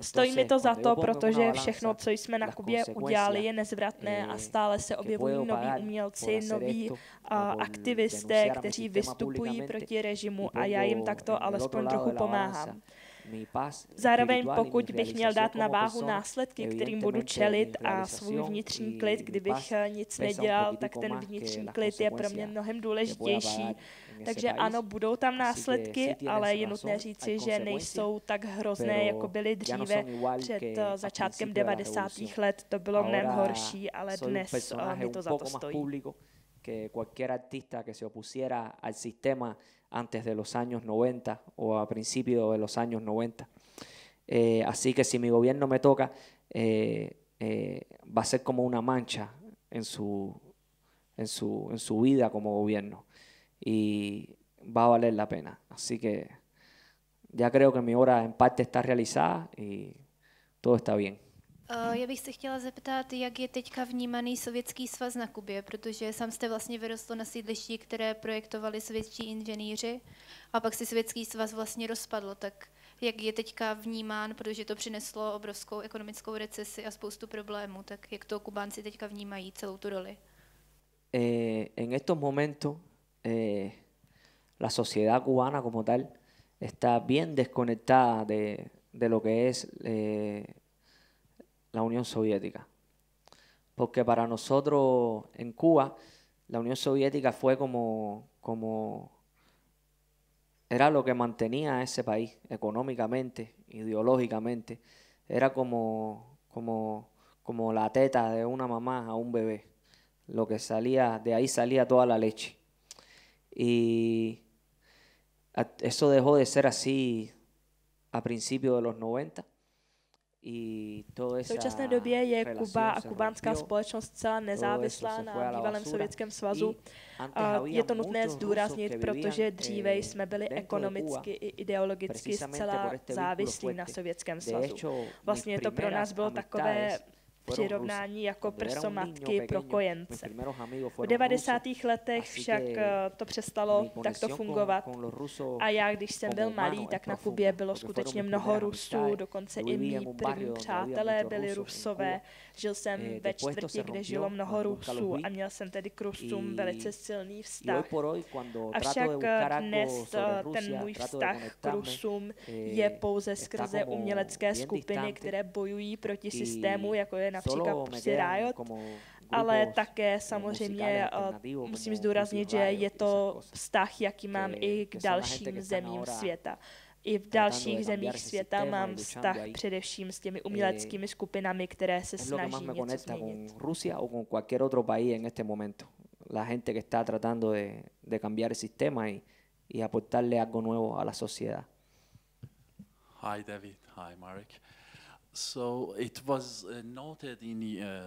Stojí mi prostě to jako za to, protože všechno, co jsme na Kubě udělali, je nezvratné a stále se objevují noví umělci, noví aktivisté, kteří vystupují proti režimu a já jim takto alespoň trochu pomáhám. Zároveň pokud bych měl dát jako na váhu následky, kterým budu čelit a svůj vnitřní klid, kdybych eh, nic nedělal, tak ten vnitřní klid je pro mě mnohem důležitější. Takže ano, budou tam následky, ale je nutné říci, že nejsou tak hrozné, jako byly no dříve. Před eh, začátkem 90. let to bylo mnohem horší, ale dnes eh, mi to za to stojí. que cualquier artista que se opusiera al sistema antes de los años 90 o a principios de los años 90. Eh, así que si mi gobierno me toca, eh, eh, va a ser como una mancha en su, en su, en su vida como gobierno y va a valer la pena. Así que ya creo que mi obra en parte está realizada y todo está bien. Eh, já bych se chtěla zeptat, jak je teďka vnímaný Sovětský svaz na Kubě, protože sám jste vlastně vyrostl na sídlišti, které projektovali sovětští inženýři a pak se Sovětský svaz vlastně rozpadlo, tak jak je teďka vnímán, protože to přineslo obrovskou ekonomickou recesi a spoustu problémů, tak jak to Kubánci teďka vnímají celou tu roli? Eh, en estos momentos eh, la sociedad cubana como tal está bien desconectada de, de lo que es eh, la Unión Soviética. Porque para nosotros en Cuba, la Unión Soviética fue como, como era lo que mantenía a ese país económicamente, ideológicamente. Era como, como, como la teta de una mamá a un bebé. Lo que salía, de ahí salía toda la leche. Y eso dejó de ser así a principios de los 90. V současné době je Kuba a kubánská společnost zcela nezávislá na bývalém Sovětském svazu. Je to nutné zdůraznit, protože dříve eh, jsme byli ekonomicky i ideologicky zcela závislí na Sovětském svazu. Vlastně to pro nás bylo takové přirovnání jako prso matky pro kojence. V 90. letech však eh, to přestalo takto fungovat a já, když jsem byl malý, tak na Kubě bylo skutečně mnoho Rusů, dokonce i mý první přátelé byli Rusové. Žil jsem eh, ve čtvrti, kde žilo mnoho Rusů a měl jsem tedy k Rusům velice silný vztah. Avšak eh, dnes ten můj vztah k Rusům je pouze skrze umělecké skupiny, které bojují proti systému, jako je například Riot, prostě ale také samozřejmě eh, musím zdůraznit, že je to vztah, jaký mám i k dalším jako zemím světa. I v dalších zemích světa mám vztah především s těmi uměleckými skupinami, které se snaží něco změnit. La gente que está tratando de, de cambiar el sistema y, y aportarle algo nuevo a la sociedad. Hi David, hi Marek. So it was uh, noted in the uh,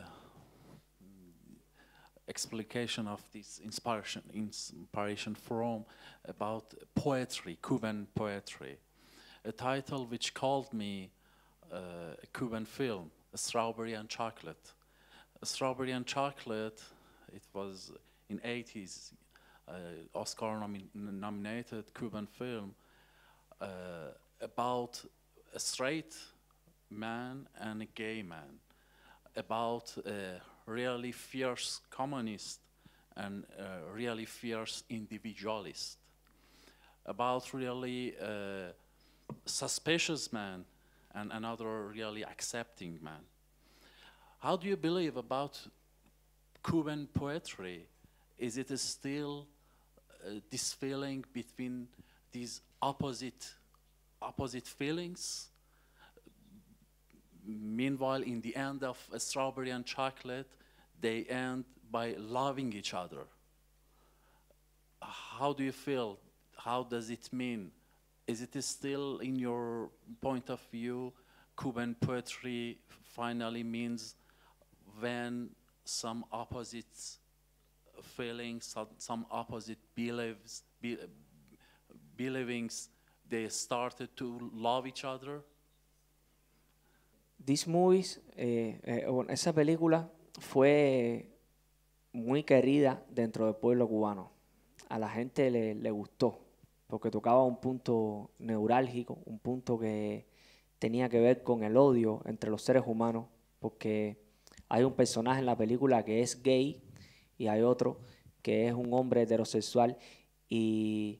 explication of this inspiration, inspiration from about poetry, Cuban poetry, a title which called me uh, a Cuban film, a Strawberry and Chocolate. A Strawberry and Chocolate, it was in 80s, uh, Oscar nomi nominated Cuban film uh, about a straight man and a gay man, about a really fierce communist and really fierce individualist, about really suspicious man and another really accepting man. How do you believe about Cuban poetry? Is it still uh, this feeling between these opposite, opposite feelings? meanwhile, in the end of strawberry and chocolate, they end by loving each other. How do you feel? How does it mean? Is it still, in your point of view, Cuban poetry finally means when some opposite feelings, some, some opposite beliefs, be, believings, they started to love each other? This movies, eh, eh, esa película fue muy querida dentro del pueblo cubano. A la gente le, gustó, porque tocaba un punto neurálgico, un punto que tenía que ver con el odio entre los seres humanos, porque hay un personaje en la película que es gay y hay otro que es un hombre heterosexual y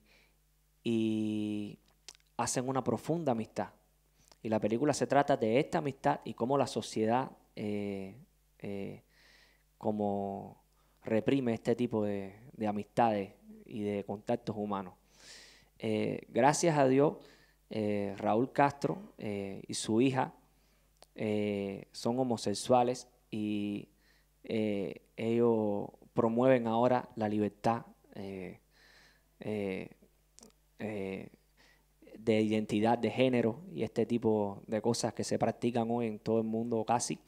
hacen una profunda amistad y la película se trata de esta amistad y cómo la sociedad eh, eh, como reprime este tipo de, amistades y de contactos humanos. Eh, gracias a Dios, Raúl Castro y su hija son homosexuales y ellos promueven ahora la libertad de identidad de género y este tipo de cosas que se practican hoy en todo el mundo casi.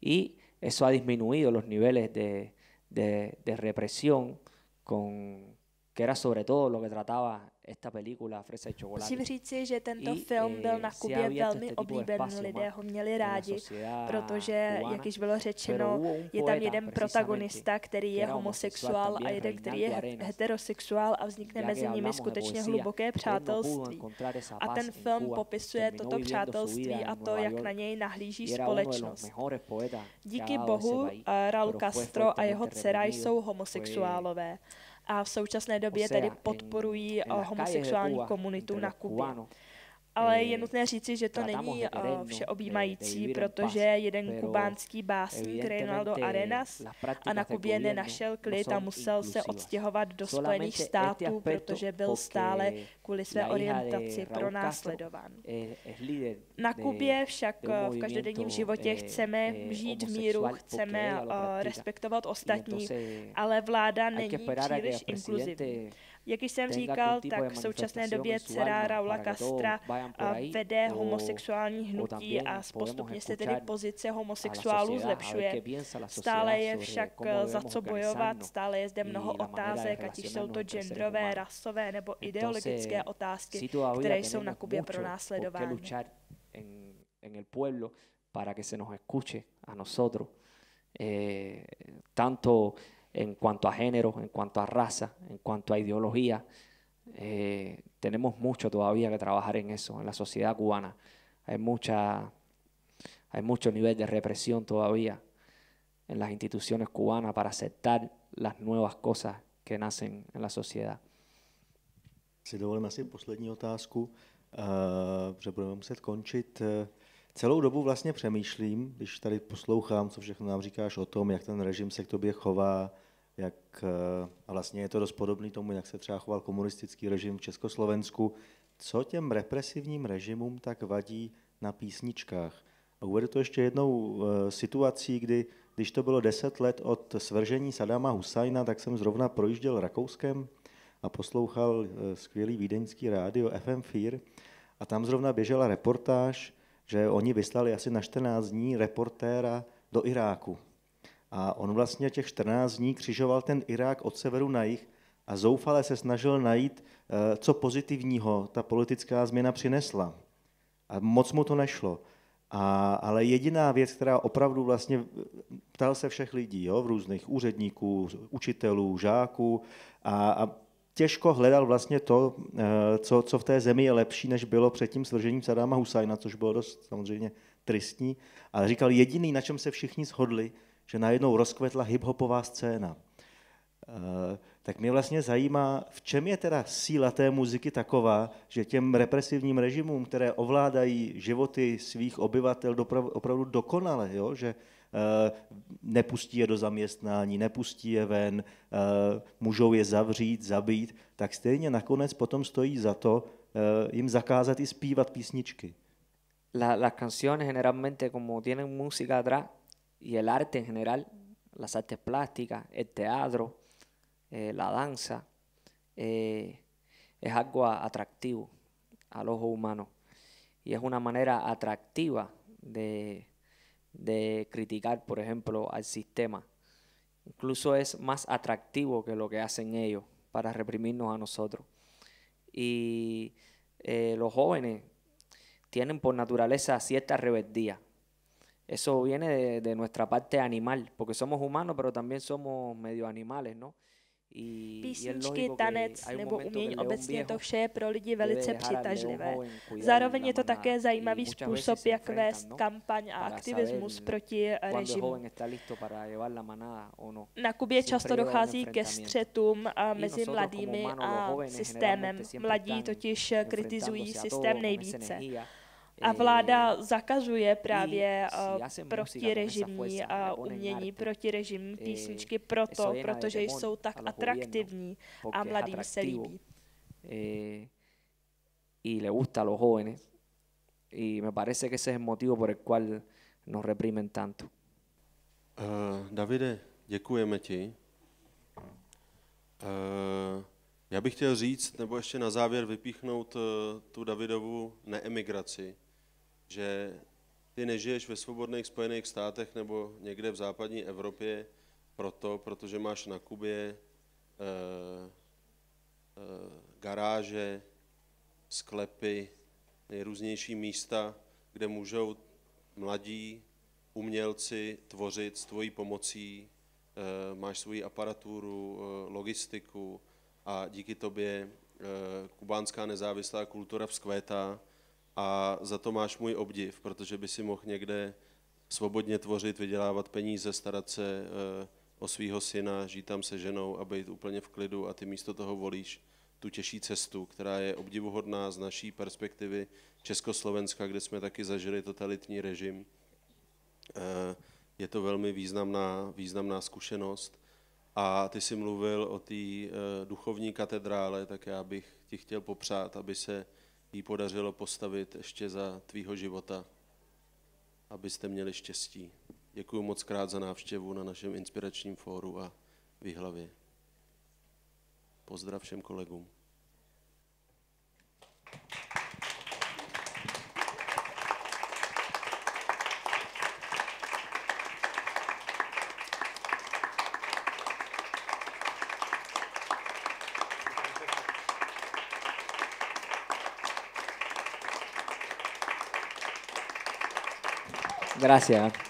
Y eso ha disminuido los niveles de, de, represión con, que era sobre todo lo que trataba esta película Fresa i chocolate. Musím říci, že tento I, film byl eh, na Kubě velmi oblíben, lidé ¿no? ho měli rádi, protože, cubana, jak již bylo řečeno, je tam jeden protagonista, který je homosexuál a jeden, který je heterosexuál a vznikne mezi nimi skutečně hluboké přátelství. A ten film popisuje toto přátelství a to, jak na něj nahlíží společnost. Díky bohu eh, Raul Castro a jeho dcera jsou homosexuálové a v současné době tedy podporují eh, homosexuální komunitu na Kubě ale je nutné říci, že to není všeobjímající, protože jeden kubánský básník Reynaldo Arenas a na Kubě nenašel no klid a musel se odstěhovat do Spojených států, protože byl stále kvůli své orientaci pronásledován. Eh, na Kubě však eh, v každodenním životě eh, chceme žít v míru, chceme respektovat ostatní, ale vláda není příliš inkluzivní. Jak jsem říkal, tak v současné době dcera Raula Castra vede homosexuální hnutí a postupně se tedy pozice homosexuálů zlepšuje. Stále je však za co bojovat, no. stále je zde mnoho otázek, ať jsou to genderové, rasové nebo ideologické otázky, které jsou na Kubě pronásledovány. en el pueblo para que se nos escuche a nosotros. Eh, tanto en cuanto a género, en cuanto a raza, en cuanto a ideología. Eh, tenemos mucho todavía que trabajar en eso, en la sociedad cubana. Hay, mucha, hay mucho nivel de represión todavía en las instituciones cubanas para aceptar las nuevas cosas que nacen en la sociedad. Si dovolím asi poslední otázku, uh, budeme končit. Eh, Celou dobu vlastně přemýšlím, když tady poslouchám, co všechno nám říkáš o tom, jak ten režim se k tobě chová, jak, eh, a vlastně je to dost podobný tomu, jak se třeba choval komunistický režim v Československu, co těm represivním režimům tak vadí na písničkách. A uvedu to ještě jednou eh, situací, kdy když to bylo deset let od svržení Sadama Husajna, tak jsem zrovna projížděl Rakouskem a poslouchal eh, skvělý vídeňský rádio FM Fear a tam zrovna běžela reportáž že oni vyslali asi na 14 dní reportéra do Iráku. A on vlastně těch 14 dní křižoval ten Irák od severu na jih a zoufale se snažil najít, eh, co pozitivního ta politická změna přinesla. A moc mu to nešlo. A, ale jediná věc, která opravdu vlastně eh, ptal se všech lidí, jo, v různých úředníků, učitelů, žáků a, a těžko hledal vlastně to, eh, co, co v té zemi je lepší, než bylo před tím svržením Sadáma Husajna, což bylo dost samozřejmě tristní, ale říkal jediný, na čem se všichni shodli, že najednou rozkvetla hiphopová scéna. Eh, tak mě vlastně zajímá, v čem je teda síla té muziky taková, že těm represivním režimům, které ovládají životy svých obyvatel opravdu dokonale, jo? že Eh, nepustí je do zaměstnání, nepustí je ven, eh, můžou je zavřít, zabít, tak stejně nakonec potom stojí za to eh, jim zakázat i zpívat písničky. La, las canciones generalmente como tienen música atrás y el arte en general, las artes plásticas, el teatro, eh, la danza, eh, es algo atractivo al ojo humano y es una manera atractiva de de criticar, por ejemplo, al sistema. Incluso es más atractivo que lo que hacen ellos para reprimirnos a nosotros. Y eh, los jóvenes tienen por naturaleza cierta rebeldía. Eso viene de, de nuestra parte animal, porque somos humanos, pero también somos medio animales, ¿no? Písničky, tanec nebo umění obecně, to vše je pro lidi velice přitažlivé. Zároveň je to také zajímavý způsob, jak vést no. kampaň a aktivismus proti režimu. No. Na Kubě často dochází ke střetům mezi mladými a systémem. Mladí totiž kritizují systém nejvíce. A vláda zakazuje právě eh, protirežimní eh, umění, protirežimní písničky proto, protože jsou tak atraktivní a mladým se líbí. Eh, y le gusta a los jóvenes. Y me parece que ese es el motivo por el cual nos reprimen tanto. Uh, Davide, děkujeme ti. Uh, já bych chtěl říct, nebo ještě na závěr vypíchnout uh, tu Davidovu neemigraci, že ty nežiješ ve svobodných Spojených státech nebo někde v západní Evropě proto, protože máš na Kubě e, e, garáže, sklepy, nejrůznější místa, kde můžou mladí umělci tvořit s tvojí pomocí, e, máš svoji aparaturu, e, logistiku a díky tobě e, kubánská nezávislá kultura vzkvétá a za to máš můj obdiv, protože by si mohl někde svobodně tvořit, vydělávat peníze, starat se eh, o svého syna, žít tam se ženou a být úplně v klidu a ty místo toho volíš tu těžší cestu, která je obdivuhodná z naší perspektivy Československa, kde jsme taky zažili totalitní režim. Eh, je to velmi významná, významná zkušenost. A ty jsi mluvil o té eh, duchovní katedrále, tak já bych ti chtěl popřát, aby se jí podařilo postavit ještě za tvýho života, abyste měli štěstí. Děkuji moc krát za návštěvu na našem inspiračním fóru a výhlavě. Pozdrav všem kolegům. Gracias.